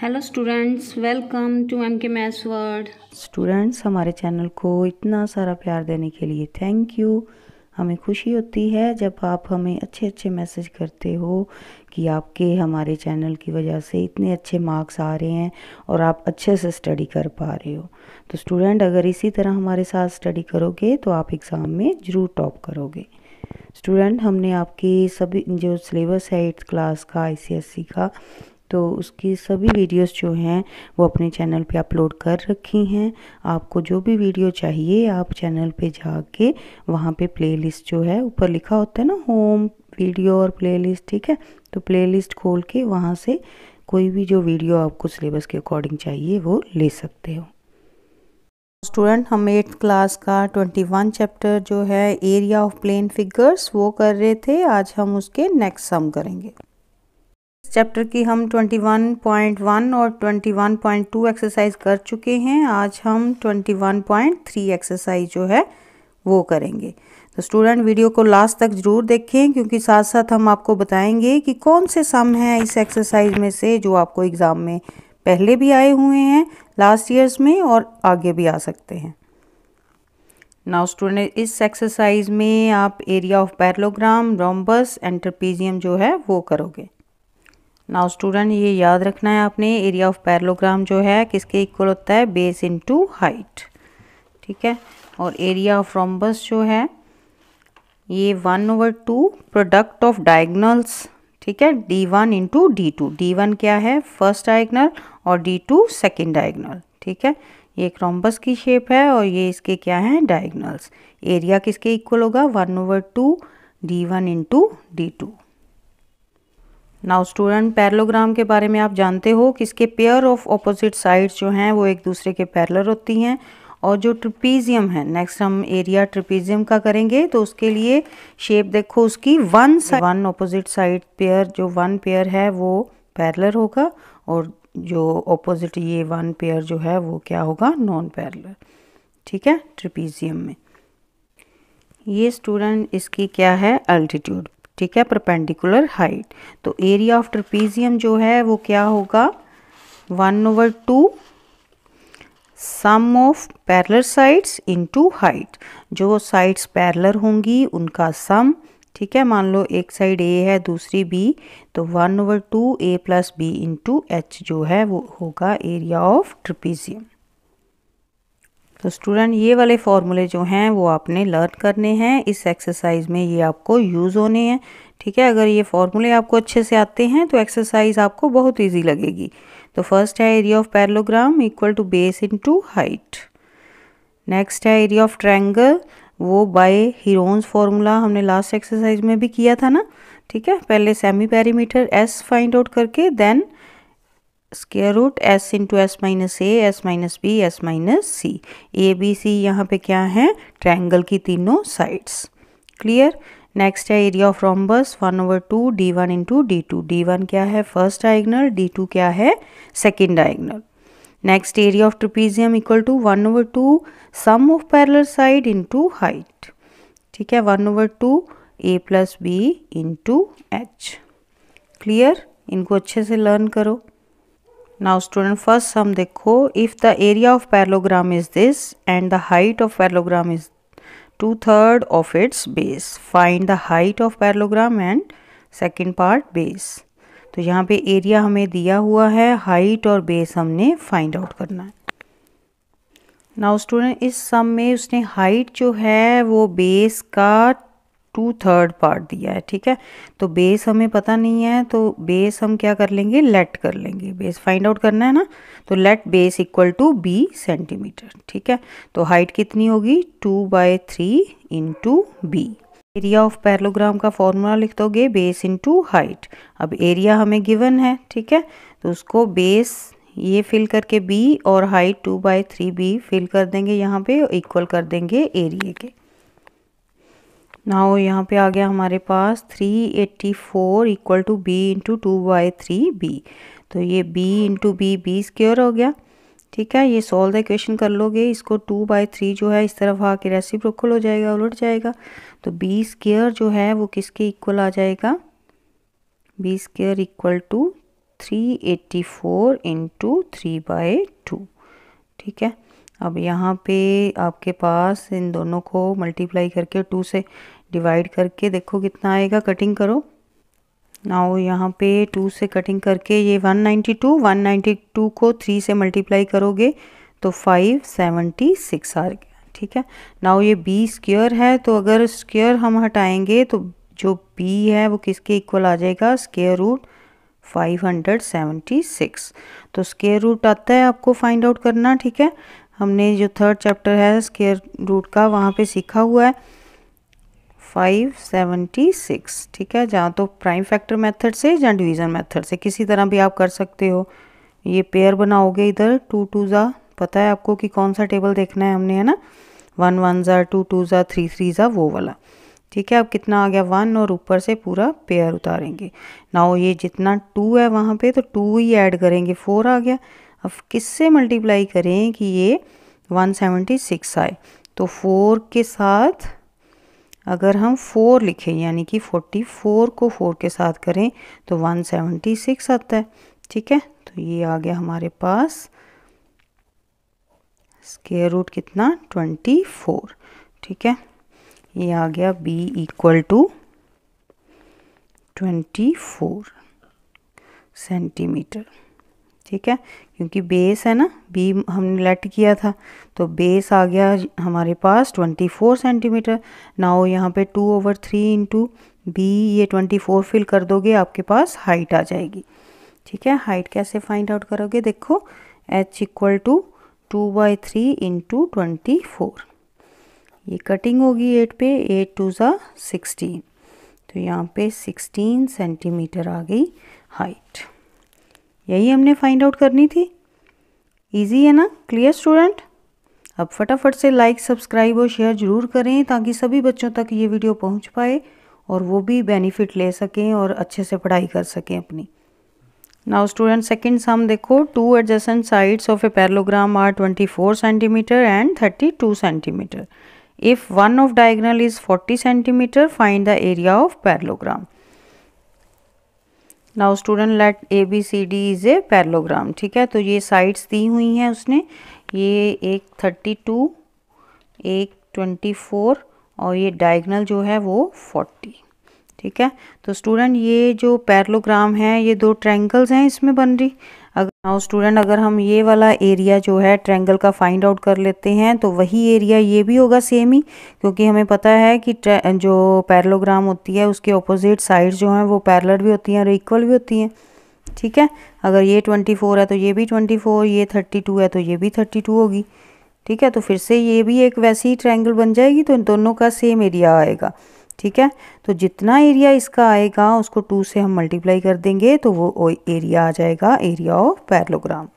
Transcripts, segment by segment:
hello students welcome to M K maths world students हमारे channel को इतना सारा प्यार देने के लिए थैंक यू हमें खुशी होती है जब आप हमें अच्छे अच्छे मैसेज करते हो कि आपके हमारे चैनल की वजह से इतने अच्छे मार्क्स आ रहे हैं और आप अच्छे से स्टडी कर पा रहे हो तो स्टूडेंट अगर इसी तरह हमारे साथ स्टडी करोगे तो आप एग्ज़ाम में ज़रूर टॉप करोगे स्टूडेंट हमने आपकी सभी जो सिलेबस है एट्थ क्लास का आई का तो उसकी सभी वीडियोस जो हैं वो अपने चैनल पे अपलोड कर रखी हैं आपको जो भी वीडियो चाहिए आप चैनल पे जाके वहाँ पे प्लेलिस्ट जो है ऊपर लिखा होता है ना होम वीडियो और प्लेलिस्ट ठीक है तो प्लेलिस्ट खोल के वहाँ से कोई भी जो वीडियो आपको सिलेबस के अकॉर्डिंग चाहिए वो ले सकते हो स्टूडेंट हम एट्थ क्लास का ट्वेंटी वन चैप्टर जो है एरिया ऑफ प्लेन फिगर्स वो कर रहे थे आज हम उसके नेक्स्ट सम करेंगे चैप्टर की हम 21.1 और 21.2 एक्सरसाइज कर चुके हैं आज हम 21.3 एक्सरसाइज जो है वो करेंगे तो स्टूडेंट वीडियो को लास्ट तक ज़रूर देखें क्योंकि साथ साथ हम आपको बताएंगे कि कौन से सम हैं इस एक्सरसाइज में से जो आपको एग्ज़ाम में पहले भी आए हुए हैं लास्ट ईयर्स में और आगे भी आ सकते हैं नाउ स्टूडेंट इस एक्सरसाइज में आप area of parallelogram rhombus and trapezium जो है वो करोगे नाउ स्टूडेंट ये याद रखना है आपने एरिया ऑफ पैरलोग्राम जो है किसके इक्वल होता है बेस इनटू हाइट ठीक है और एरिया ऑफ रोम्बस जो है ये one over two product of diagonals ठीक है D one into D two D one क्या है फर्स्ट डायगनल और डी टू सेकेंड डायगनल ठीक है ये एक रोम्बस की शेप है और ये इसके क्या हैं डायगनल्स एरिया किसके इक्वल होगा one over two D one into D two now student parallelogram के बारे में आप जानते हो कि इसके पेयर ऑफ ऑपोजिट साइड्स जो हैं वो एक दूसरे के पैरलर होती हैं और जो ट्रिपीजियम है नेक्स्ट हम एरिया ट्रिपीजियम का करेंगे तो उसके लिए शेप देखो उसकी one side one opposite side pair जो वन पेयर है वो पैरलर होगा और जो ऑपोजिट ये वन पेयर जो है वो क्या होगा नॉन पैरलर ठीक है ट्रिपीजियम में ये स्टूडेंट इसकी क्या है अल्टीट्यूड ठीक है परपेंडिकुलर हाइट तो एरिया ऑफ ट्रपीजियम जो है वो क्या होगा one over two sum of parallel sides into height जो साइड्स पैरलर होंगी उनका सम ठीक है मान लो एक साइड ए है दूसरी बी तो वन ओवर टू ए प्लस बी इंटू एच जो है वो होगा एरिया ऑफ ट्रिपीजियम तो स्टूडेंट ये वाले फॉर्मूले जो हैं वो आपने लर्न करने हैं इस एक्सरसाइज में ये आपको यूज़ होने हैं ठीक है अगर ये फॉर्मूले आपको अच्छे से आते हैं तो एक्सरसाइज आपको बहुत ईजी लगेगी तो फर्स्ट है area of parallelogram equal to base into height next है एरिया ऑफ ट्रैंगल वो बाय हीरोन्स फार्मूला हमने लास्ट एक्सरसाइज में भी किया था ना ठीक है पहले semi perimeter S find out करके then square root S into S minus A S minus B S minus C A B C यहाँ पे क्या है ट्रायंगल की तीनों साइड्स क्लियर नेक्स्ट है area of rhombus one over two D one into D two D one क्या है first diagonal D two क्या है second diagonal next area of trapezium equal to one over two sum of parallel side into height ठीक है one over two ए plus B into H clear इनको अच्छे से learn करो नाउ स्टूडेंट फर्स्ट हम देखो if the area of parallelogram is this and the height of parallelogram is two third of its base find the height of parallelogram and second part base तो यहाँ पे area हमें दिया हुआ है height और बेस हमने फाइंड आउट करना है नाउ स्टूडेंट इस सम में उसने हाइट जो है वो बेस का टू थर्ड पार्ट दिया है ठीक है तो बेस हमें पता नहीं है तो बेस हम क्या कर लेंगे लेट कर लेंगे बेस फाइंड आउट करना है ना तो let base equal to B centimetre ठीक है तो हाइट कितनी होगी two by three into B area of parallelogram का फॉर्मूला लिख दोगे बेस इंटू हाइट अब एरिया हमें गिवन है ठीक है तो उसको बेस ये फिल करके बी और height two by three B fill कर देंगे यहाँ पे इक्वल कर देंगे एरिया के नाउ यहाँ पे आ गया हमारे पास 384 eighty four equal to B into two by three B तो ये B into B B square हो गया ठीक है ये सॉल्व द क्वेश्चन कर लोगे इसको टू बाई थ्री जो है इस तरफ आके रेसिप रोकल हो जाएगा उलट जाएगा तो बी स्केयर जो है वो किसके इक्वल आ जाएगा B square equal to three eighty four into three by two ठीक है अब यहाँ पे आपके पास इन दोनों को मल्टीप्लाई करके टू से डिवाइड करके देखो कितना आएगा कटिंग करो नाउ यहाँ पे टू से कटिंग करके ये 192 192 को थ्री से मल्टीप्लाई करोगे तो 576 आ गया ठीक है नाउ ये बी स्क्र है तो अगर स्क्र हम हटाएंगे तो जो बी है वो किसके इक्वल आ जाएगा स्केयर रूट 576 तो स्केयर रूट आता है आपको फाइंड आउट करना ठीक है हमने जो थर्ड चैप्टर है स्केयर रूट का वहाँ पे सीखा हुआ है 576 ठीक है जहाँ तो प्राइम फैक्टर मेथड से या डिवीज़न मेथड से किसी तरह भी आप कर सकते हो ये पेयर बनाओगे इधर टू टू ज़ा पता है आपको कि कौन सा टेबल देखना है हमने है ना वन वन ज़ा टू टू ज़ा थ्री थ्री ज़ा वो वाला ठीक है अब कितना आ गया वन और ऊपर से पूरा पेयर उतारेंगे ना ये जितना टू है वहाँ पे तो टू ही ऐड करेंगे फोर आ गया अब किससे मल्टीप्लाई करें कि ये 176 आए तो 4 के साथ अगर हम 4 लिखें यानी कि 44 को 4 के साथ करें तो 176 आता है ठीक है तो ये आ गया हमारे पास स्केयर रूट कितना 24 ठीक है ये आ गया b इक्वल टू 24 सेंटीमीटर ठीक है क्योंकि बेस है ना बी हमने लेट किया था तो बेस आ गया हमारे पास 24 सेंटीमीटर हो यहाँ पे 2 ओवर 3 इंटू बी ये 24 फिल कर दोगे आपके पास हाइट आ जाएगी ठीक है हाइट कैसे फाइंड आउट करोगे देखो H equal to two by three into twenty four ये कटिंग होगी एट पे एट टू ज़ा सिक्सटीन तो यहाँ पे सिक्सटीन सेंटीमीटर आ गई हाइट यही हमने फाइंड आउट करनी थी इजी है ना क्लियर स्टूडेंट अब फटाफट से लाइक सब्सक्राइब और शेयर ज़रूर करें ताकि सभी बच्चों तक ये वीडियो पहुंच पाए और वो भी बेनिफिट ले सकें और अच्छे से पढ़ाई कर सकें अपनी नाउ स्टूडेंट सेकेंड सम देखो two adjacent sides of a parallelogram are 24 centimetre and 32 centimetre if one of diagonal is 40 centimetre find the area of parallelogram now student let A B C D is a parallelogram ठीक है तो ये sides दी हुई हैं उसने ये एक thirty two एक ट्वेंटी फोर और ये डायगनल जो है वो फोर्टी ठीक है तो स्टूडेंट ये जो पैरलोग्राम है ये दो ट्रैंगल्स हैं इसमें बन रही अगर नाउ स्टूडेंट अगर हम ये वाला एरिया जो है ट्रैंगल का फाइंड आउट कर लेते हैं तो वही एरिया ये भी होगा सेम ही क्योंकि हमें पता है कि जो पैरलोग्राम होती है उसके ऑपोजिट साइड जो हैं वो पैरलर भी होती हैं और इक्वल भी होती हैं ठीक है अगर ये ट्वेंटी फोर है तो ये भी ट्वेंटी फोर ये थर्टी टू है तो ये भी थर्टी टू होगी ठीक है तो फिर से ये भी एक वैसी ही ट्रायंगल बन जाएगी तो इन दोनों का सेम एरिया आएगा ठीक है तो जितना एरिया इसका आएगा उसको टू से हम मल्टीप्लाई कर देंगे तो वो एरिया आ जाएगा एरिया ऑफ पैरलोग्राम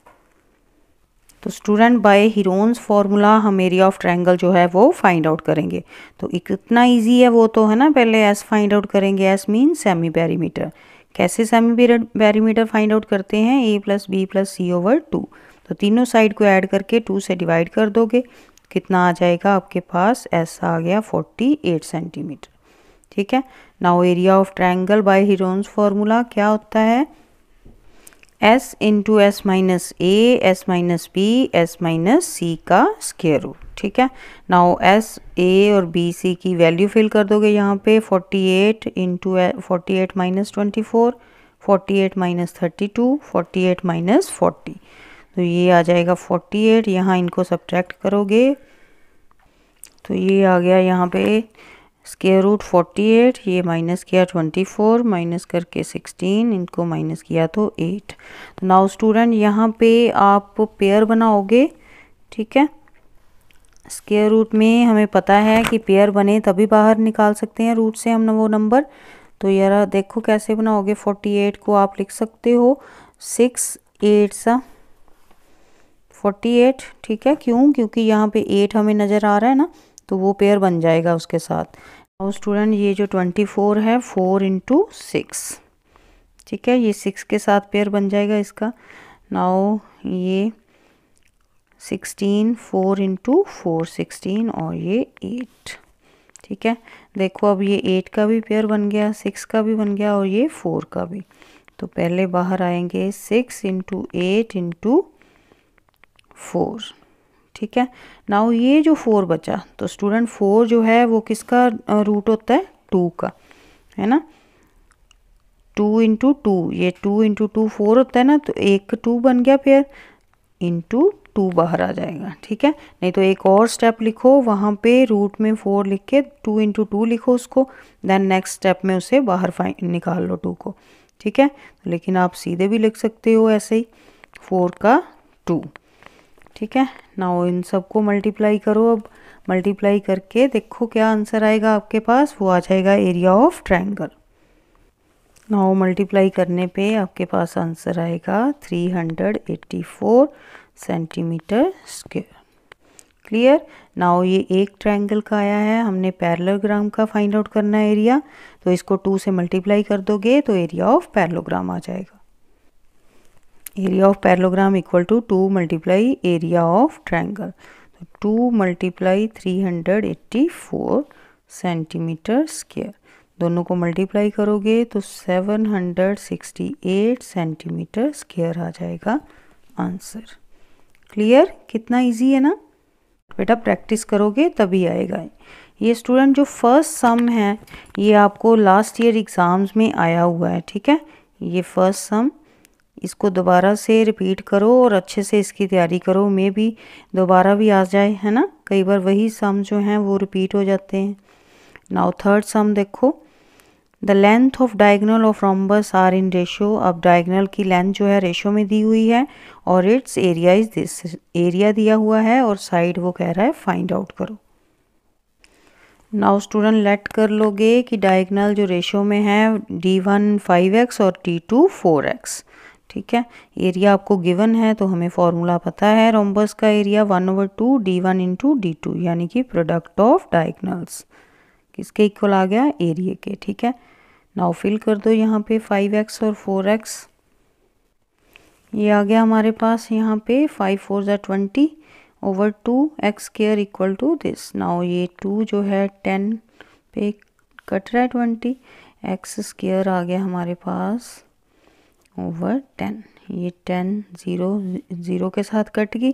तो स्टूडेंट बाय हिरोन्स फार्मूला हम एरिया ऑफ ट्रायंगल जो है वो फाइंड आउट करेंगे तो इतना इजी है वो तो है ना पहले एस फाइंड आउट करेंगे एस मीन सेमी पैरीमीटर कैसे सेमी पैरीमीटर फाइंड आउट करते हैं A plus B plus C over two तो तीनों साइड को ऐड करके टू से डिवाइड कर दोगे कितना आ जाएगा आपके पास ऐसा आ गया फोर्टी एट सेंटीमीटर ठीक है now area of triangle by Heron's formula क्या होता है S into S minus A S minus B S minus C का स्केयर रूट ठीक है नाउ एस ए और बी सी की वैल्यू फिल कर दोगे यहाँ पे 48 eight into forty eight minus twenty four forty eight minus thirty two forty eight minus forty तो ये आ जाएगा फोर्टी एट यहाँ इनको सब्ट्रैक्ट करोगे तो ये आ गया यहाँ पे स्केयर रूट फोर्टी एट ये माइनस किया ट्वेंटी फोर माइनस करके सिक्सटीन इनको माइनस किया तो एट तो नाउ स्टूडेंट यहाँ पे आप पेयर बनाओगे ठीक है स्केयर रूट में हमें पता है कि पेयर बने तभी बाहर निकाल सकते हैं रूट से हम वो नंबर तो यार देखो कैसे बनाओगे फोर्टी एट को आप लिख सकते हो सिक्स एट सा फोर्टी एट ठीक है क्यों क्योंकि यहाँ पे एट हमें नज़र आ रहा है ना तो वो पेयर बन जाएगा उसके साथ और स्टूडेंट ये जो ट्वेंटी फोर है फोर इंटू सिक्स ठीक है ये सिक्स के साथ पेयर बन जाएगा इसका नाओ ये sixteen four into four sixteen और ये एट ठीक है देखो अब ये एट का भी पेयर बन गया सिक्स का भी बन गया और ये फोर का भी तो पहले बाहर आएंगे six into eight into four ठीक है नाउ ये जो फोर बचा तो स्टूडेंट फोर जो है वो किसका रूट होता है टू का है ना टू इंटू टू ये टू इंटू टू फोर होता है ना तो एक टू बन गया पेयर इंटू टू बाहर आ जाएगा ठीक है नहीं तो एक और स्टेप लिखो वहाँ पे रूट में फोर लिख के टू इंटू टू लिखो उसको देन नेक्स्ट स्टेप में उसे बाहर फाइन निकाल लो टू को ठीक है तो लेकिन आप सीधे भी लिख सकते हो ऐसे ही फोर का टू ठीक है ना इन सबको मल्टीप्लाई करो अब मल्टीप्लाई करके देखो क्या आंसर आएगा आपके पास वो आ जाएगा area of triangle now multiply करने पे आपके पास आंसर आएगा 384 सेंटीमीटर स्क्वेयर क्लियर नाउ ये एक ट्राइंगल का आया है हमने पैरलोग्राम का फाइंड आउट करना है एरिया तो इसको टू से मल्टीप्लाई कर दोगे तो एरिया ऑफ पैरलोग्राम आ जाएगा area of parallelogram equal to two multiply area of triangle तो two multiply three hundred eighty four centimetre square दोनों को मल्टीप्लाई करोगे तो seven hundred sixty eight centimetre square आ जाएगा आंसर क्लियर कितना इजी है ना बेटा प्रैक्टिस करोगे तभी आएगा ये स्टूडेंट जो फर्स्ट सम है ये आपको लास्ट ईयर एग्ज़ाम्स में आया हुआ है ठीक है ये फर्स्ट सम इसको दोबारा से रिपीट करो और अच्छे से इसकी तैयारी करो मे भी दोबारा भी आ जाए है ना कई बार वही सम जो हैं वो रिपीट हो जाते हैं नाउ थर्ड सम देखो the length of diagonal of rhombus are in ratio अब डायगनल की लेंथ जो है रेशो में दी हुई है और its area is this area दिया हुआ है और साइड वो कह रहा है फाइंड आउट करो नाउ स्टूडेंट लेट कर लोगे कि डायगनल जो रेशो में है डी वन फाइव एक्स और डी टू फोर एक्स ठीक है एरिया आपको गिवन है तो हमें फॉर्मूला पता है रोम्बस का area one over two D one into D two यानी कि प्रोडक्ट ऑफ डायगनल्स किसके इक्वल आ गया एरिए के ठीक है नाउ फिल कर दो यहाँ पे फाइव एक्स और फोर एक्स ये आ गया हमारे पास यहाँ पे फाइव फोर जै twenty over two X square equal to this now ये टू जो है टेन पे कट रहा है ट्वेंटी एक्स स्केयर आ गया हमारे पास ओवर टेन ये टेन ज़ीरो ज़ीरो के साथ गई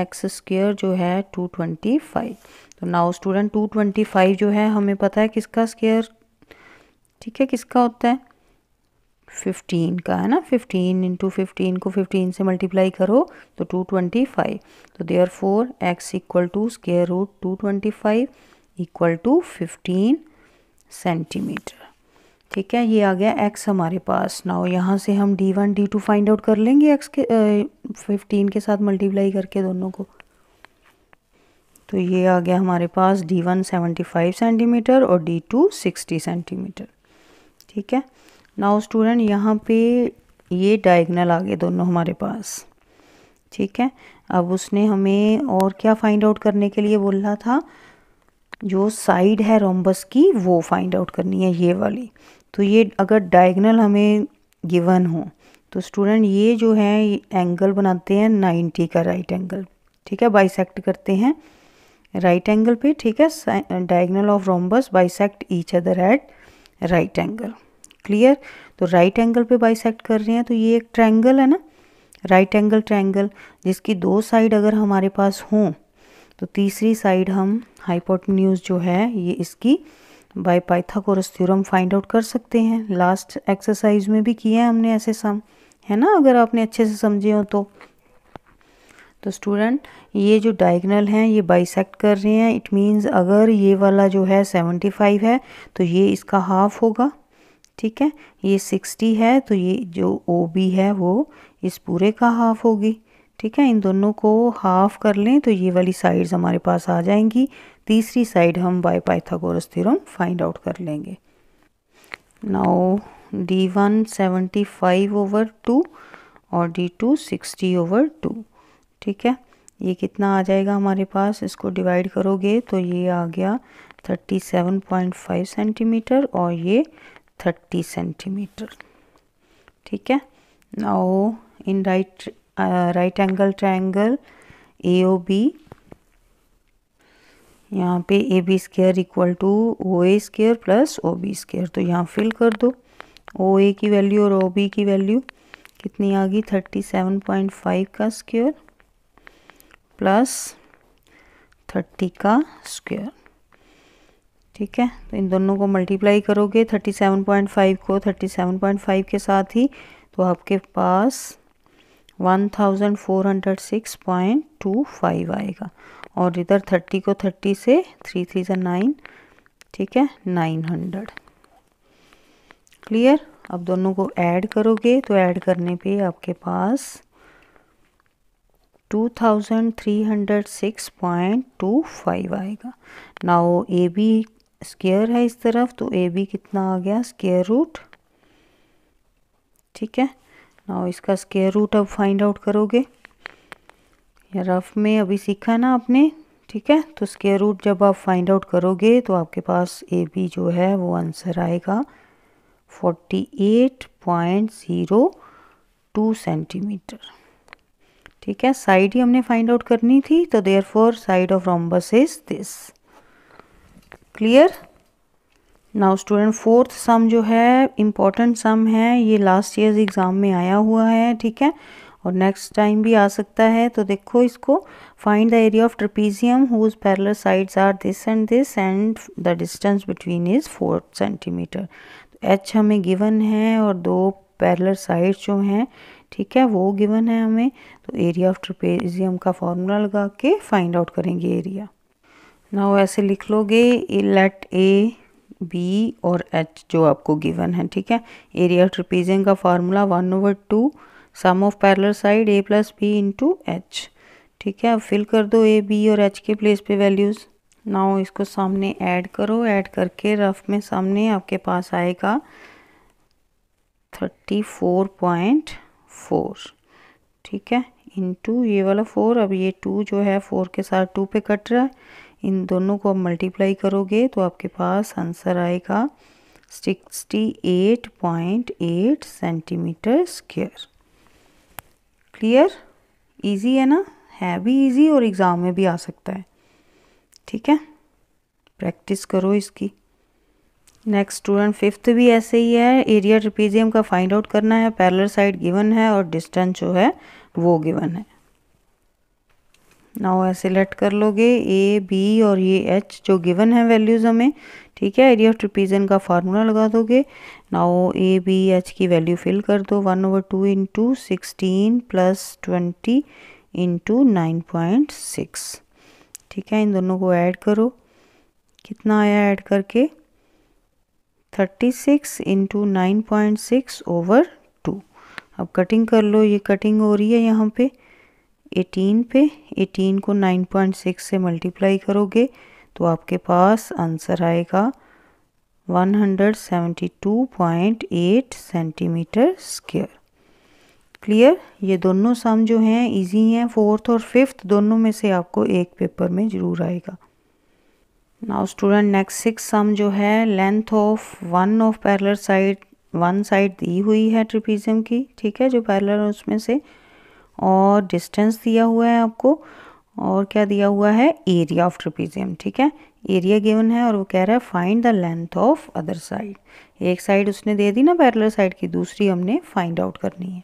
एक्स स्क्र जो है टू ट्वेंटी फाइव तो now student two twenty five जो है हमें पता है किसका स्क्र ठीक है किसका होता है फिफ्टीन का है ना फिफ्टीन इंटू फिफ्टीन को फिफ्टीन से मल्टीप्लाई करो तो टू ट्वेंटी फाइव तो there four X equal to square root two twenty five equal to fifteen centimetre ठीक है ये आ गया एक्स हमारे पास ना हो यहाँ से हम D one D two find out कर लेंगे एक्स के फिफ्टीन के साथ मल्टीप्लाई करके दोनों को तो ये आ गया हमारे पास D one seventy five centimetre और डी टू सिक्सटी सेंटीमीटर ठीक है नाउ स्टूडेंट यहाँ पे ये डायगनल आ गए दोनों हमारे पास ठीक है अब उसने हमें और क्या फाइंड आउट करने के लिए बोला था जो साइड है रोम्बस की वो फाइंड आउट करनी है ये वाली तो ये अगर डायगनल हमें गिवन हो तो स्टूडेंट ये जो है एंगल बनाते हैं 90 का राइट एंगल ठीक है बाइसेक्ट करते हैं राइट एंगल पे ठीक है diagonal of rhombus bisect each other at right angle clear तो राइट एंगल पे बाइसेक्ट कर रहे हैं तो ये एक ट्रैंगल है ना राइट एंगल ट्रैंगल जिसकी दो साइड अगर हमारे पास हों तो तीसरी साइड हम हाइपोटन्यूज जो है ये इसकी by Pythagoras theorem find out कर सकते हैं लास्ट एक्सरसाइज में भी किया है हमने ऐसे सम है ना अगर आपने अच्छे से समझे हो तो तो स्टूडेंट ये जो डायगनल हैं ये बाइसेक्ट कर रहे हैं इट मींस अगर ये वाला जो है सेवेंटी फाइव है तो ये इसका हाफ होगा ठीक है ये सिक्सटी है तो ये जो ओ बी है वो इस पूरे का हाफ होगी ठीक है इन दोनों को हाफ कर लें तो ये वाली साइड्स हमारे पास आ जाएंगी तीसरी साइड हम by Pythagoras theorem find out कर लेंगे now D one seventy five over two और D two sixty over two ठीक है ये कितना आ जाएगा हमारे पास इसको डिवाइड करोगे तो ये आ गया thirty seven point five centimetre और ये थर्टी सेंटीमीटर ठीक है now in right right angle triangle A O B यहाँ पे A B square equal to O A square plus O B square तो यहाँ फिल कर दो ओ ए की वैल्यू और ओ बी की वैल्यू कितनी आ गई थर्टी सेवन पॉइंट फाइव का स्क्वेयर प्लस थर्टी का स्क्वेयर ठीक है तो इन दोनों को मल्टीप्लाई करोगे थर्टी सेवन पॉइंट फाइव को थर्टी सेवन पॉइंट फाइव के साथ ही तो आपके पास 1406.25 आएगा और इधर 30 को 30 से थ्री थ्री नाइन ठीक है 900 क्लियर अब दोनों को ऐड करोगे तो ऐड करने पे आपके पास 2306.25 आएगा नाओ ए बी स्केयर है इस तरफ तो ए बी कितना आ गया स्केयर रूट ठीक है और इसका स्केयर रूट अब फाइंड आउट करोगे या रफ में अभी सीखा ना आपने ठीक है तो स्केयर रूट जब आप फाइंड आउट करोगे तो आपके पास ए बी जो है वो आंसर आएगा forty eight point zero two centimetre ठीक है साइड ही हमने फाइंड आउट करनी थी तो there four side of rhombus is this clear now student fourth sum जो है इम्पॉर्टेंट सम है ये लास्ट ईयर एग्ज़ाम में आया हुआ है ठीक है और नेक्स्ट टाइम भी आ सकता है तो देखो इसको find the area of trapezium whose parallel sides are this and this and the distance between is four centimetre H हमें गिवन है और दो पैरलर साइड्स जो हैं ठीक है वो गिवन है हमें तो एरिया ऑफ ट्रपेजियम का फॉर्मूला लगा के फाइंड आउट करेंगे एरिया ना ऐसे लिख लोगे लेट ए बी और एच जो आपको गिवन है ठीक है एरिया ट्रिपीजिंग का formula one over two sum of parallel side A plus B into H ठीक है फिल कर दो ए बी और एच के प्लेस पे वैल्यूज़ नाउ इसको सामने ऐड करो ऐड करके रफ में सामने आपके पास आएगा थर्टी फोर पॉइंट फोर ठीक है इंटू ये वाला फोर अब ये टू जो है फोर के साथ टू पे कट रहा है इन दोनों को आप मल्टीप्लाई करोगे तो आपके पास आंसर आएगा 68.8 सेंटीमीटर स्क्वायर क्लियर इजी है ना है भी इजी और एग्ज़ाम में भी आ सकता है ठीक है प्रैक्टिस करो इसकी नेक्स्ट स्टूडेंट फिफ्थ भी ऐसे ही है एरिया ट्रिपीजियम का फाइंड आउट करना है पैरलर साइड गिवन है और डिस्टेंस जो है वो गिवन है नाउ ऐसे लेट कर लोगे ए बी और ये एच जो गिवन है वैल्यूज़ हमें ठीक है एरिया ऑफ ट्रिपीजन का फार्मूला लगा दोगे नाउ ए बी एच की वैल्यू फिल कर दो one over two into sixteen plus twenty into nine point six ठीक है इन दोनों को ऐड करो कितना आया ऐड करके thirty six into nine point six over two अब कटिंग कर लो ये कटिंग हो रही है यहाँ पे 18 पे 18 को 9.6 से मल्टीप्लाई करोगे तो आपके पास आंसर आएगा 172.8 सेंटीमीटर स्क्वायर क्लियर ये दोनों सम जो हैं इजी हैं फोर्थ और फिफ्थ दोनों में से आपको एक पेपर में ज़रूर आएगा now student next six sum जो है length of one of parallel side one side दी हुई है ट्रिपीज़म की ठीक है जो पैरलर है उसमें से और डिस्टेंस दिया हुआ है आपको और क्या दिया हुआ है एरिया ऑफ ट्रिपीजियम ठीक है एरिया गिवन है और वो कह रहा है find the length of other side एक साइड उसने दे दी ना पैरलर साइड की दूसरी हमने फाइंड आउट करनी है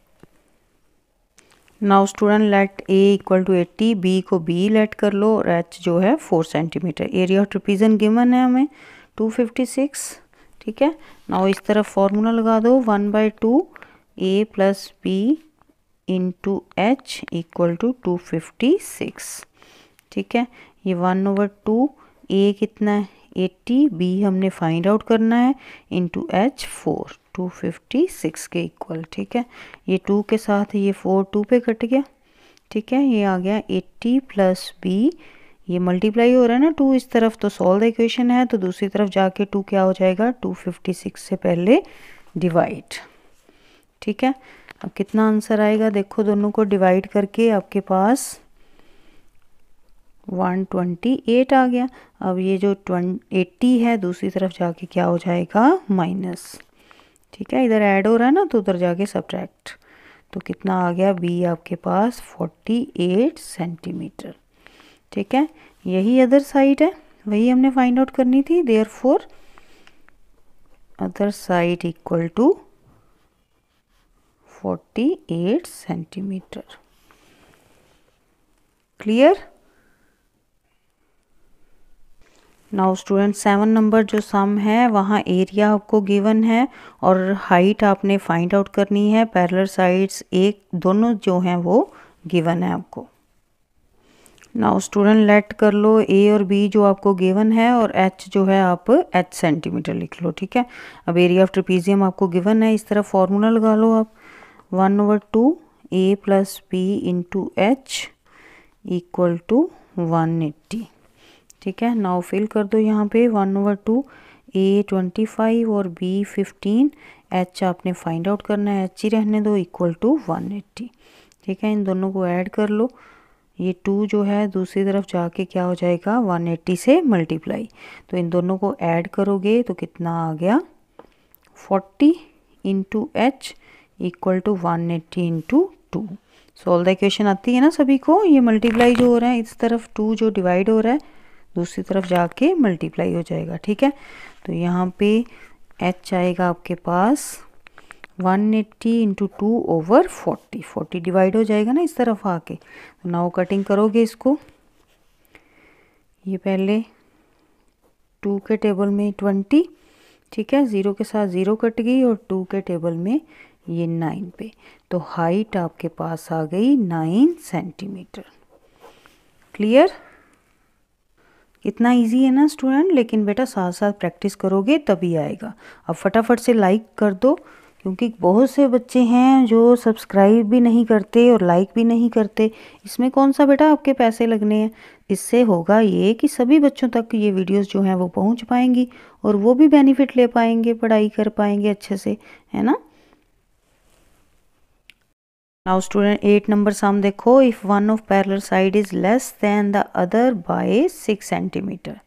now student let A equal to eighty B को बी लेट कर लो और एच जो है four centimetre area of trapezium given है हमें टू फिफ्टी सिक्स ठीक है नाउ इस तरफ फॉर्मूला लगा दो one by two A plus B into H equal to two fifty six ठीक है ये वन ओवर टू ए कितना है एट्टी बी हमने फाइंड आउट करना है into H four two fifty six के इक्वल ठीक है ये टू के साथ ये फोर टू पे कट गया ठीक है ये आ गया एट्टी प्लस बी ये मल्टीप्लाई हो रहा है ना टू इस तरफ तो सॉल्व द इक्वेशन है तो दूसरी तरफ जाके टू क्या हो जाएगा टू फिफ्टी सिक्स से पहले डिवाइड ठीक है अब कितना आंसर आएगा देखो दोनों को डिवाइड करके आपके पास 128 आ गया अब ये जो 80 है दूसरी तरफ जाके क्या हो जाएगा माइनस ठीक है इधर ऐड हो रहा है ना तो उधर जाके सब्ट्रैक्ट तो कितना आ गया बी आपके पास 48 सेंटीमीटर ठीक है यही अदर साइड है वही हमने फाइंड आउट करनी थी there four other side equal to 48 centimetre clear now student seven number जो सम है वहाँ एरिया आपको गिवन है और हाइट आपने फाइंड आउट करनी है पैरलर साइड्स एक दोनों जो हैं वो गिवन है आपको नाउ स्टूडेंट लेट कर लो ए और बी जो आपको गिवन है और एच जो है आप एच सेंटीमीटर लिख लो ठीक है अब एरिया ऑफ ट्रिपीजियम आपको गिवन है इस तरह फॉर्मूला लगा लो आप one over two A plus B into H equal to one eighty ठीक है नाव फिल कर दो यहाँ पे one over two A twenty five और बी फिफ्टीन एच आपने फाइंड आउट करना है एच ही रहने दो इक्वल टू वन एट्टी ठीक है इन दोनों को ऐड कर लो ये टू जो है दूसरी तरफ जाके क्या हो जाएगा वन एट्टी से मल्टीप्लाई तो इन दोनों को ऐड करोगे तो कितना आ गया forty into H equal to one eighty into two solve the equation आती है ना सभी को ये मल्टीप्लाई जो हो रहा है इस तरफ टू जो डिवाइड हो रहा है दूसरी तरफ जाके मल्टीप्लाई हो जाएगा ठीक है तो यहाँ पे एच आएगा आपके पास 180 eighty into two over forty forty divide हो जाएगा ना इस तरफ आके तो नाव कटिंग करोगे इसको ये पहले टू के टेबल में ट्वेंटी ठीक है ज़ीरो के साथ ज़ीरो कट गई और टू के टेबल में ये नाइन पे तो हाइट आपके पास आ गई नाइन सेंटीमीटर क्लियर इतना इजी है ना स्टूडेंट लेकिन बेटा साथ साथ प्रैक्टिस करोगे तभी आएगा अब फटाफट से लाइक कर दो क्योंकि बहुत से बच्चे हैं जो सब्सक्राइब भी नहीं करते और लाइक भी नहीं करते इसमें कौन सा बेटा आपके पैसे लगने हैं इससे होगा ये कि सभी बच्चों तक ये वीडियोस जो हैं वो पहुंच पाएंगी और वो भी बेनिफिट ले पाएंगे पढ़ाई कर पाएंगे अच्छे से है ना now student eight number sum देखो if one of parallel side is less than the other by six centimetre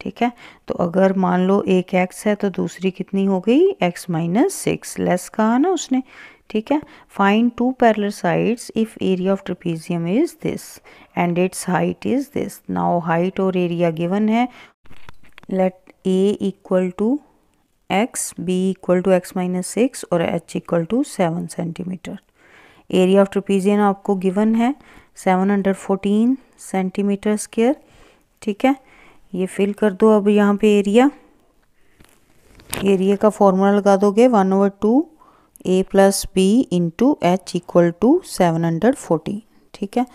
ठीक है तो अगर मान लो एक एक्स है तो दूसरी कितनी हो गई एक्स माइनस सिक्स लेस कहा ना उसने ठीक है find two parallel sides if area of trapezium is this and its height is this now height और एरिया गिवन है let A equal to X B equal to X minus six और H equal to seven centimetre area of trapezium आपको given है 714 centimetre square ठीक है ये fill कर दो अब यहाँ पे एरिया एरिया का फॉर्मूला लगा दोगे one over two A plus B into H equal to seven hundred forty ठीक है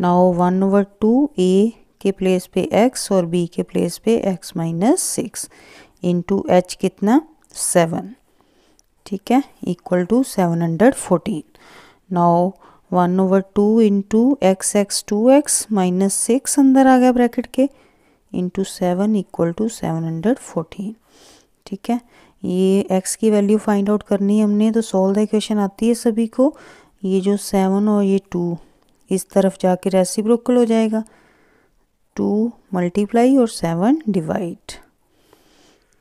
now one over two A के प्लेस पे एक्स और बी के प्लेस पे X minus six into H कितना सेवन ठीक है equal to seven hundred fourteen now one over two into X X two X minus six अंदर आ गया ब्रैकेट के into seven equal to seven hundred fourteen ठीक है ये एक्स की वैल्यू फाइंड आउट करनी है हमने तो सॉल्व द इक्वेशन आती है सभी को ये जो सेवन और ये टू इस तरफ जाके ब्रोकल हो जाएगा टू मल्टीप्लाई और सेवन डिवाइड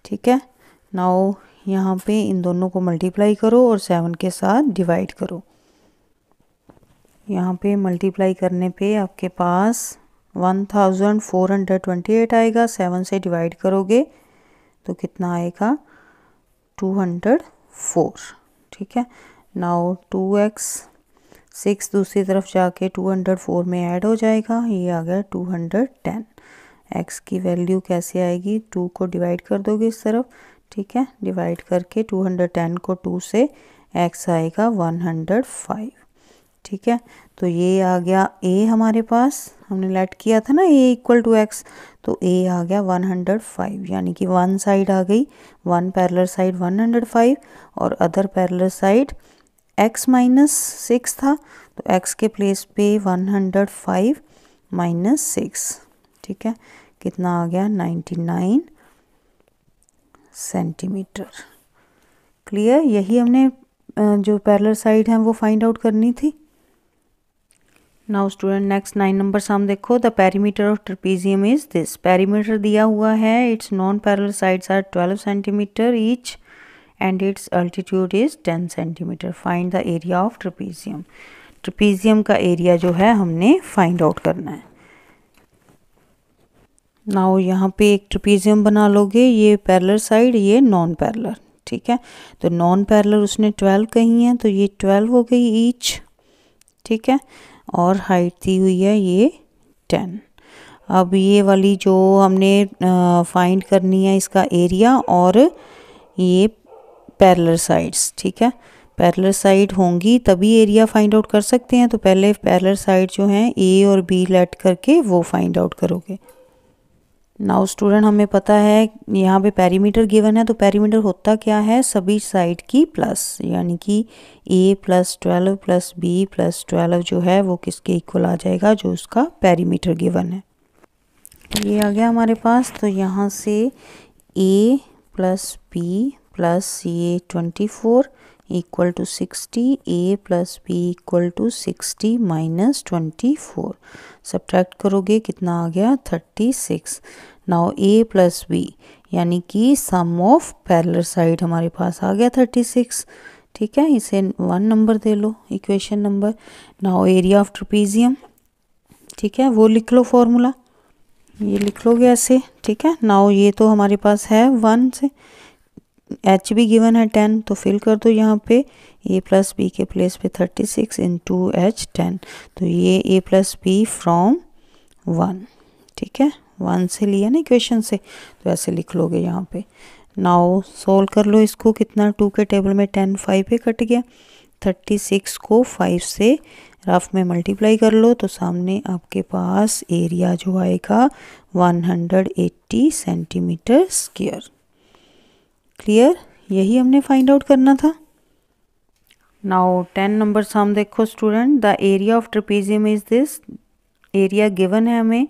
ठीक है नाउ यहाँ पे इन दोनों को मल्टीप्लाई करो और सेवन के साथ डिवाइड करो यहाँ पे मल्टीप्लाई करने पे आपके पास one thousand four hundred twenty eight आएगा सेवन से डिवाइड करोगे तो कितना आएगा टू हंड्रेड फोर ठीक है नाउ टू एक्स सिक्स दूसरी तरफ जाके टू हंड्रेड फोर में ऐड हो जाएगा ये आ गया टू हंड्रेड टेन एक्स की वैल्यू कैसे आएगी टू को डिवाइड कर दोगे इस तरफ ठीक है डिवाइड करके टू हंड्रेड टेन को टू से एक्स आएगा वन हंड्रेड फाइव ठीक है तो ये आ गया ए हमारे पास हमने लेट किया था ना ए इक्वल टू एक्स तो ए आ गया 105 यानी कि वन साइड आ गई वन पैरलर साइड 105 और other parallel side X minus six था तो एक्स के प्लेस पे 105 माइनस सिक्स ठीक है कितना आ गया 99 सेंटीमीटर क्लियर यही हमने जो पैरलर साइड है वो फाइंड आउट करनी थी now student next nine number sum देखो the perimeter of trapezium is this perimeter दिया हुआ है its non parallel sides are twelve centimetre each and its altitude is ten centimetre find the area of trapezium trapezium का area जो है हमने find out करना है नाउ यहाँ पे एक ट्रपीजियम बना लोगे ये पैरलर साइड ये नॉन पैरलर ठीक है तो नॉन पैरलर उसने ट्वेल्व कही है तो ये ट्वेल्व हो गई ईच ठीक है और हाइट दी हुई है ये टेन अब ये वाली जो हमने फाइंड करनी है इसका एरिया और ये पैरलर साइड्स ठीक है पैरलर साइड होंगी तभी एरिया फाइंड आउट कर सकते हैं तो पहले पैरलर साइड जो हैं ए और बी लेट करके वो फाइंड आउट करोगे नाउ स्टूडेंट हमें पता है यहाँ पे पैरीमीटर गिवन है तो पैरीमीटर होता क्या है सभी साइड की प्लस यानी कि a plus twelve plus B plus twelve जो है वो किसके इक्वल आ जाएगा जो उसका पैरीमीटर गिवन है तो ये आ गया हमारे पास तो यहाँ से ए प्लस बी प्लस ये twenty four equal to 60 a plus b equal to sixty minus twenty four subtract करोगे कितना आ गया thirty six now a plus b यानी कि सम ऑफ पैरलर साइड हमारे पास आ गया थर्टी सिक्स ठीक है इसे वन नंबर दे लो equation number now area of trapezium ठीक है वो लिख लो फॉर्मूला ये लिख लोगे ऐसे ठीक है नाउ ये तो हमारे पास है वन से एच भी गिवन है टेन तो फिल कर दो यहाँ पे ए प्लस बी के प्लेस पे thirty six into h ten तो ये a plus b from one ठीक है वन से लिया ना इक्वेशन से तो ऐसे लिख लोगे यहाँ पे नाउ सोल्व कर लो इसको कितना टू के टेबल में टेन फाइव पे कट गया थर्टी सिक्स को फाइव से रफ में मल्टीप्लाई कर लो तो सामने आपके पास एरिया जो आएगा one hundred eighty centimetre square clear यही हमने फाइंड आउट करना था नाउ टेन नंबर हम देखो student the area of trapezium is this area given है हमें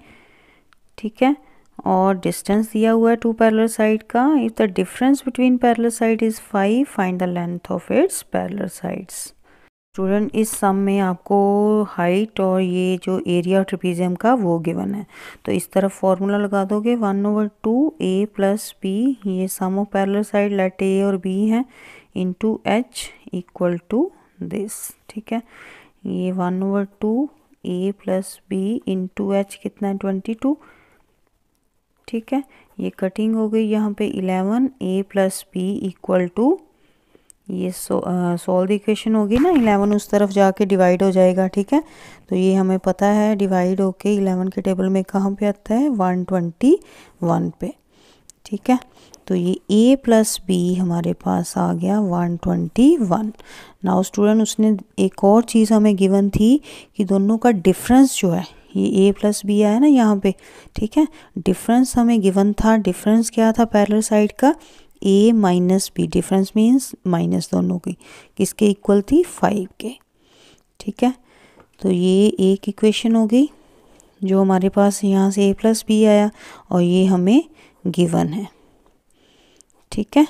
ठीक है और डिस्टेंस दिया हुआ है टू पैरलर साइड का if the difference between parallel side is five find the length of its parallel sides student इस सम में आपको हाइट और ये जो एरिया ऑफ ट्रिपीजियम का वो गिवन है तो इस तरफ फॉर्मूला लगा दोगे वन ओवर टू ए प्लस बी ये sum of parallel side let a और बी है two h equal to this ठीक है ये वन ओवर टू ए प्लस बी टू एच कितना है ट्वेंटी टू ठीक है ये कटिंग हो गई यहाँ पे eleven a plus b equal to ये सो सोल्व इक्वेशन होगी ना इलेवन उस तरफ जाके डिवाइड हो जाएगा ठीक है तो ये हमें पता है डिवाइड होके इलेवन के टेबल में कहाँ पे आता है वन ट्वेंटी वन पे ठीक है तो ये ए प्लस बी हमारे पास आ गया one twenty one now student उसने एक और चीज़ हमें गिवन थी कि दोनों का डिफरेंस जो है ये ए प्लस बी आया ना यहाँ पे ठीक है डिफरेंस हमें गिवन था डिफरेंस क्या था पैरल साइड का a minus b difference means minus दोनों की किसके इक्वल थी फाइव के ठीक है तो ये एक इक्वेशन हो गई जो हमारे पास यहाँ से ए प्लस बी आया और ये हमें गिवन है ठीक है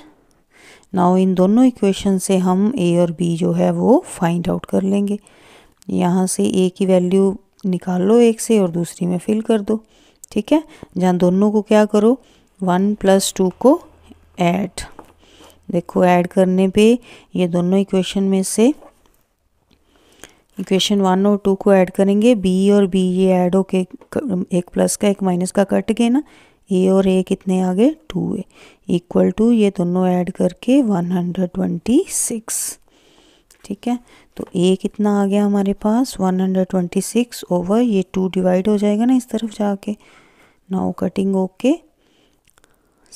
नाउ इन दोनों इक्वेशन से हम ए और बी जो है वो फाइंड आउट कर लेंगे यहाँ से ए की वैल्यू निकाल लो एक से और दूसरी में फिल कर दो ठीक है जहाँ दोनों को क्या करो वन प्लस टू को ऐड देखो ऐड करने पे ये दोनों इक्वेशन में से इक्वेशन वन और टू को ऐड करेंगे बी और बी ये ऐड होके एक प्लस का एक माइनस का कट गए ना ए और ए कितने आ गए टू ए इक्वल टू ये दोनों ऐड करके वन हंड्रेड ट्वेंटी सिक्स ठीक है तो ए कितना आ गया हमारे पास one hundred twenty six over ये टू डिवाइड हो जाएगा ना इस तरफ जाके now cutting okay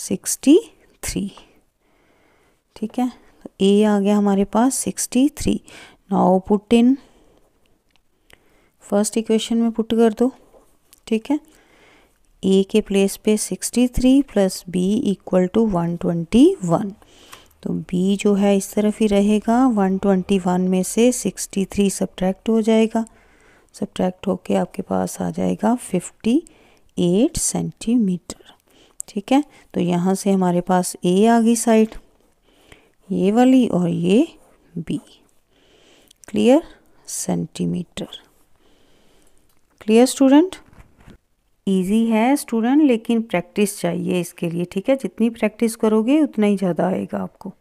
sixty three ठीक है तो ए आ गया हमारे पास sixty three now put in first equation में पुट कर दो ठीक है ए के प्लेस पे sixty three plus b equal to one twenty one तो बी जो है इस तरफ ही रहेगा वन ट्वेंटी वन में से सिक्सटी थ्री सब्ट्रैक्ट हो जाएगा सब्ट्रैक्ट होके आपके पास आ जाएगा फिफ्टी एट सेंटीमीटर ठीक है तो यहाँ से हमारे पास ए आ गई साइड ये वाली और ये b clear centimetre clear student easy है स्टूडेंट लेकिन प्रैक्टिस चाहिए इसके लिए ठीक है जितनी प्रैक्टिस करोगे उतना ही ज़्यादा आएगा आपको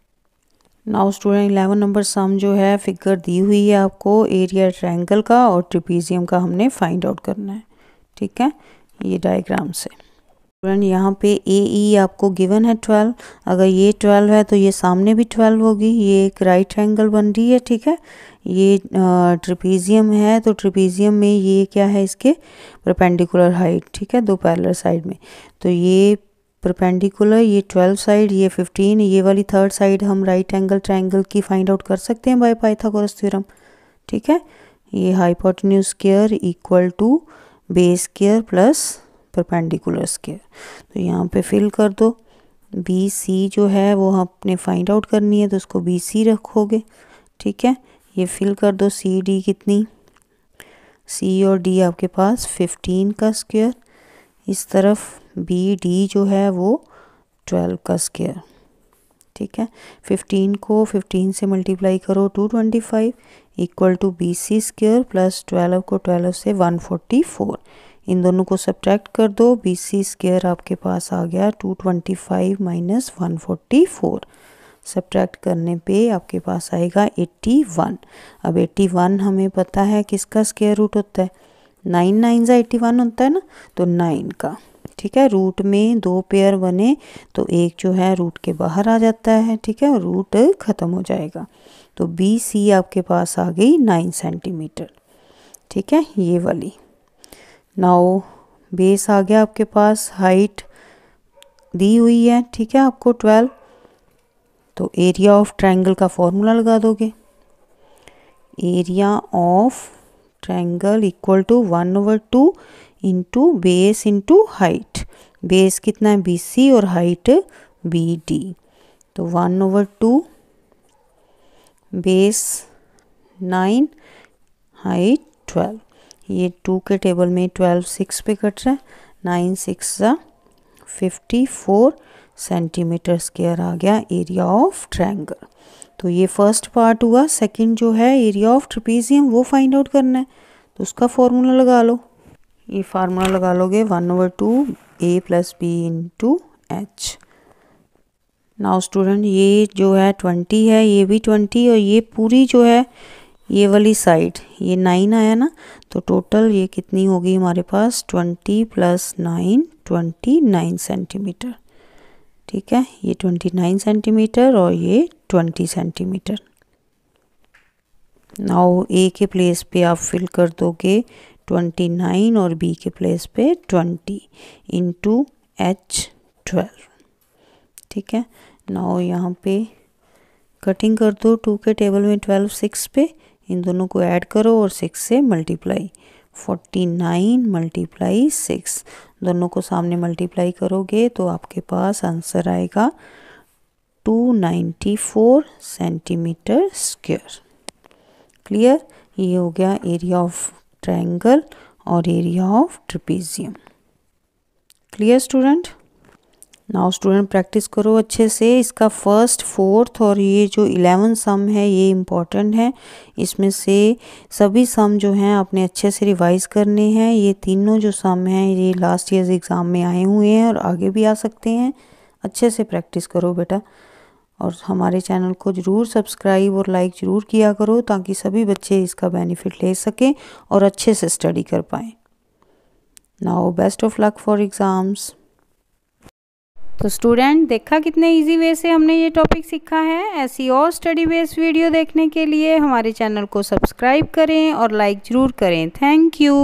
now student eleven number sum जो है फिगर दी हुई है आपको एरिया ट्रायंगल का और ट्रिपीजियम का हमने फाइंड आउट करना है ठीक है ये डायग्राम से यहाँ पे ए ई e आपको गिवन है ट्वेल्व अगर ये ट्वेल्व है तो ये सामने भी ट्वेल्व होगी ये एक राइट एंगल बन रही है ठीक है ये ट्रिपीजियम है तो ट्रिपीजियम में ये क्या है इसके प्रपेंडिकुलर हाइट ठीक है दो पैरलर साइड में तो ये प्रपेंडिकुलर ये ट्वेल्व साइड ये फिफ्टीन ये वाली थर्ड साइड हम राइट एंगल ट्राइंगल की फाइंड आउट कर सकते हैं बाय पाइथागोरस थ्योरम ठीक है ये hypotenuse square equal to base square plus perpendicular square तो यहाँ पे फिल कर दो बी सी जो है वो आपने फाइंड आउट करनी है तो उसको बी सी रखोगे ठीक है ये फिल कर दो सी डी कितनी सी और डी आपके पास फिफ्टीन का स्क्यर इस तरफ बी डी जो है वो ट्वेल्व का स्क्वेयर ठीक है फिफ्टीन को फिफ्टीन से मल्टीप्लाई करो two twenty five equal to b c square plus twelve को ट्वेल्व से वन फोर्टी फोर इन दोनों को सब्ट्रैक्ट कर दो बी सी स्केयर आपके पास आ गया two twenty five minus one forty four subtract करने पे आपके पास आएगा एट्टी वन अब एट्टी वन हमें पता है किसका स्केयर रूट होता है नाइन नाइन ज़ा एट्टी वन होता है ना तो नाइन का ठीक है रूट में दो पेयर बने तो एक जो है रूट के बाहर आ जाता है ठीक है रूट ख़त्म हो जाएगा तो बी सी आपके पास आ गई नाइन सेंटीमीटर ठीक है ये वाली नाउ बेस आ गया आपके पास हाइट दी हुई है ठीक है आपको ट्वेल्व तो एरिया ऑफ ट्रायंगल का फॉर्मूला लगा दोगे area of triangle equal to one over two into base into height base कितना है बी सी और हाइट बी डी तो one over two base nine height twelve ये टू के टेबल में ट्वेल्व सिक्स पे कट रहा है nine six fifty four centimetre square आ गया एरिया ऑफ ट्रैंगल तो ये फर्स्ट पार्ट हुआ सेकंड जो है एरिया ऑफ ट्रिपीजियम वो फाइंड आउट करना है तो उसका फार्मूला लगा लो ये फार्मूला लगा लोगे वन ओवर टू ए plus b into h now student ये जो है ट्वेंटी है ये भी ट्वेंटी और ये पूरी जो है ये वाली साइड ये नाइन आया ना तो टोटल ये कितनी होगी हमारे पास twenty plus nine twenty nine centimetre ठीक है ये ट्वेंटी नाइन सेंटीमीटर और ये ट्वेंटी सेंटीमीटर नाउ ए के प्लेस पे आप फिल कर दोगे ट्वेंटी नाइन और बी के प्लेस पे ट्वेंटी इंटू एच ट्वेल्व ठीक है नाउ यहाँ पे कटिंग कर दो टू के टेबल में ट्वेल्व सिक्स पे इन दोनों को ऐड करो और सिक्स से multiply forty nine multiply six दोनों को सामने मल्टीप्लाई करोगे तो आपके पास आंसर आएगा two ninety four centimetre square clear ये हो गया एरिया ऑफ ट्रायंगल और area of trapezium clear student now student practice करो अच्छे से इसका फर्स्ट फोर्थ और ये जो इलेवन सम है ये इम्पॉर्टेंट है इसमें से सभी सम जो हैं आपने अच्छे से रिवाइज करने हैं ये तीनों जो सम हैं ये लास्ट ईयर एग्ज़ाम में आए हुए हैं और आगे भी आ सकते हैं अच्छे से प्रैक्टिस करो बेटा और हमारे चैनल को ज़रूर सब्सक्राइब और लाइक ज़रूर किया करो ताकि सभी बच्चे इसका बेनिफिट ले सकें और अच्छे से स्टडी कर पाएँ now best of luck for exams तो स्टूडेंट देखा कितने इजी वे से हमने ये टॉपिक सीखा है ऐसी और स्टडी बेस्ड वीडियो देखने के लिए हमारे चैनल को सब्सक्राइब करें और लाइक ज़रूर करें थैंक यू